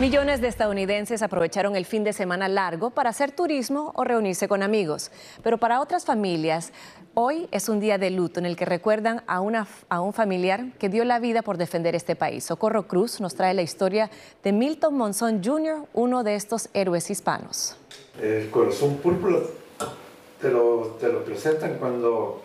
Millones de estadounidenses aprovecharon el fin de semana largo para hacer turismo o reunirse con amigos. Pero para otras familias, hoy es un día de luto en el que recuerdan a, un familiar que dio la vida por defender este país. Socorro Cruz nos trae la historia de Milton Monzón Jr., uno de estos héroes hispanos. El corazón púrpura te lo presentan cuando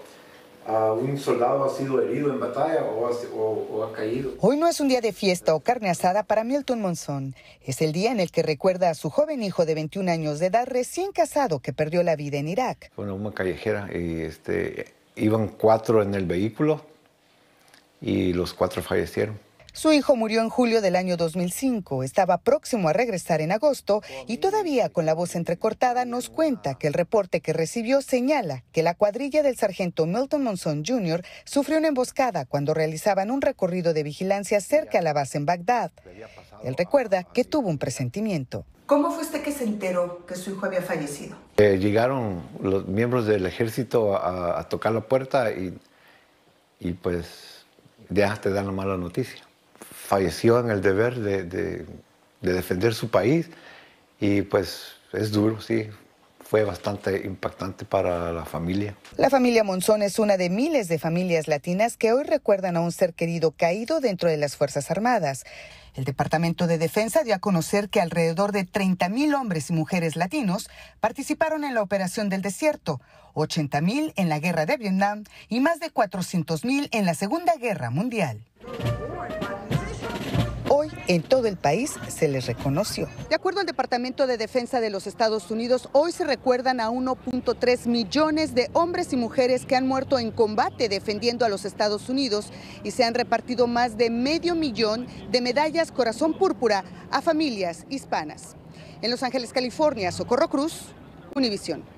a un soldado ha sido herido en batalla o ha, caído. Hoy no es un día de fiesta o carne asada para Milton Monzón. Es el día en el que recuerda a su joven hijo de 21 años de edad recién casado que perdió la vida en Irak. Fue una callejera y este, iban cuatro en el vehículo y los cuatro fallecieron. Su hijo murió en julio del año 2005, estaba próximo a regresar en agosto y todavía con la voz entrecortada nos cuenta que el reporte que recibió señala que la cuadrilla del sargento Milton Monson Jr. sufrió una emboscada cuando realizaban un recorrido de vigilancia cerca a la base en Bagdad. Él recuerda que tuvo un presentimiento. ¿Cómo fue usted que se enteró que su hijo había fallecido? Eh, llegaron los miembros del ejército a, tocar la puerta y, y pues ya te dan la mala noticia falleció en el deber de, defender su país y pues es duro, sí, fue bastante impactante para la familia. La familia Monzón es una de miles de familias latinas que hoy recuerdan a un ser querido caído dentro de las Fuerzas Armadas. El Departamento de Defensa dio a conocer que alrededor de mil hombres y mujeres latinos participaron en la Operación del Desierto, mil en la Guerra de Vietnam y más de mil en la Segunda Guerra Mundial. Hoy en todo el país se les reconoció. De acuerdo al Departamento de Defensa de los Estados Unidos, hoy se recuerdan a 1.3 millones de hombres y mujeres que han muerto en combate defendiendo a los Estados Unidos y se han repartido más de medio millón de medallas Corazón Púrpura a familias hispanas. En Los Ángeles, California, Socorro Cruz, Univisión.